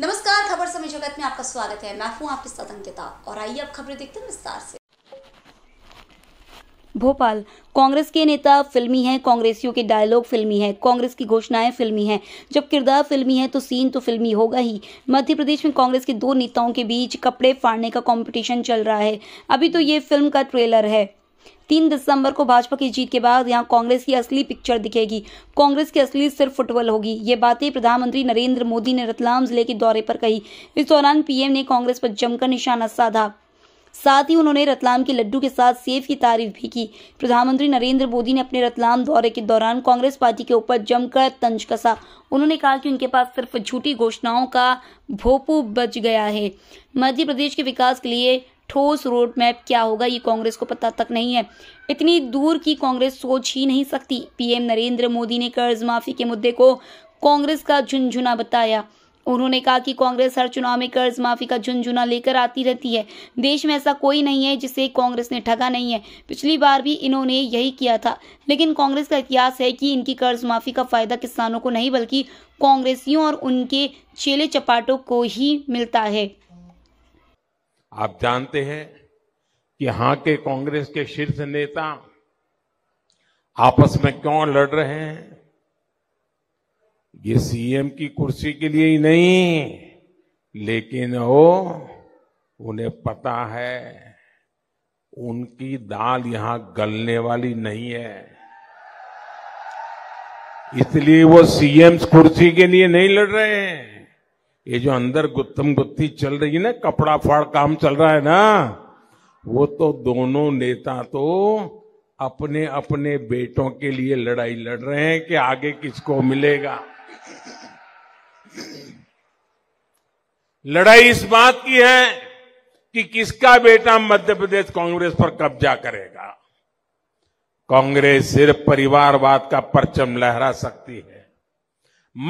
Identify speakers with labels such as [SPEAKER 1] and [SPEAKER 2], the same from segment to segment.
[SPEAKER 1] नमस्कार खबर समय जगत में आपका स्वागत है मैं हूं आपके साथ अंकिता और आइए अब खबरें देखते हैं विस्तार से भोपाल कांग्रेस के नेता फिल्मी हैं कांग्रेसियों के डायलॉग फिल्मी हैं कांग्रेस की घोषणाएं फिल्मी हैं जब किरदार फिल्मी है तो सीन तो फिल्मी होगा ही मध्य प्रदेश में कांग्रेस के दो नेताओं के बीच कपड़े फाड़ने का कंपटीशन चल रहा है अभी तो ये फिल्म का ट्रेलर है तीन दिसंबर को भाजपा की जीत के बाद यहाँ कांग्रेस की असली पिक्चर दिखेगी कांग्रेस की असली सिर्फ फुटबॉल होगी ये बातें प्रधानमंत्री नरेंद्र मोदी ने रतलाम जिले के दौरे पर कही इस दौरान पीएम ने कांग्रेस पर जमकर निशाना साधा साथ ही उन्होंने रतलाम के लड्डू के साथ सेब की तारीफ भी की प्रधानमंत्री नरेंद्र मोदी ने अपने रतलाम दौरे के दौरान कांग्रेस पार्टी के ऊपर जमकर तंज कसा उन्होंने कहा कि उनके पास सिर्फ झूठी घोषणाओं का भोपू बच गया है मध्य प्रदेश के विकास के लिए ठोस रोड मैप क्या होगा ये कांग्रेस को पता तक नहीं है इतनी दूर की कांग्रेस सोच ही नहीं सकती पीएम नरेंद्र मोदी ने कर्ज माफी के मुद्दे को कांग्रेस का झुंझुना बताया उन्होंने कहा कि कांग्रेस हर चुनाव में कर्ज माफी का झुंझुना लेकर आती रहती है देश में ऐसा कोई नहीं है जिसे कांग्रेस ने ठगा नहीं है पिछली बार भी इन्होंने यही किया था लेकिन कांग्रेस का इतिहास है कि इनकी कर्ज माफी का फायदा किसानों को नहीं बल्कि कांग्रेसियों और उनके चेले चपाटों को ही मिलता है
[SPEAKER 2] आप जानते हैं कि यहां के कांग्रेस के शीर्ष नेता आपस में क्यों लड़ रहे हैं ये सीएम की कुर्सी के लिए ही नहीं लेकिन वो उन्हें पता है उनकी दाल यहां गलने वाली नहीं है इसलिए वो सीएम कुर्सी के लिए नहीं लड़ रहे हैं ये जो अंदर गुत्थम गुत्थी चल रही है ना कपड़ा फाड़ काम चल रहा है ना वो तो दोनों नेता तो अपने अपने बेटों के लिए लड़ाई लड़ रहे हैं कि आगे किसको मिलेगा लड़ाई इस बात की है कि किसका बेटा मध्य प्रदेश कांग्रेस पर कब्जा करेगा कांग्रेस सिर्फ परिवारवाद का परचम लहरा सकती है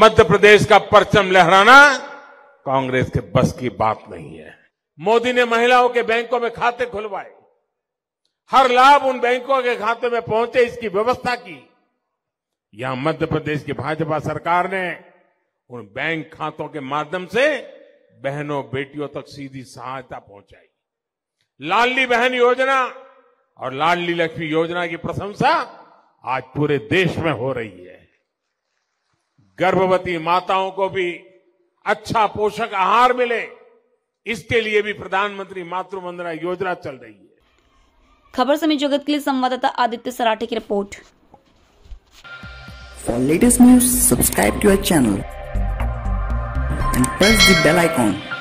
[SPEAKER 2] मध्य प्रदेश का परचम लहराना कांग्रेस के बस की बात नहीं है मोदी ने महिलाओं के बैंकों में खाते खुलवाए हर लाभ उन बैंकों के खाते में पहुंचे इसकी व्यवस्था की यहां मध्य प्रदेश की भाजपा सरकार ने उन बैंक खातों के माध्यम से बहनों बेटियों तक सीधी सहायता पहुंचाई लाडली बहन योजना और लाडली लक्ष्मी योजना की प्रशंसा आज पूरे देश में हो रही है गर्भवती माताओं को भी अच्छा पोषक आहार मिले इसके लिए भी प्रधानमंत्री मातृ वंदना योजना
[SPEAKER 1] चल रही है खबर समय जगत के लिए संवाददाता आदित्य सराठे की report for latest news subscribe to our channel and press the bell icon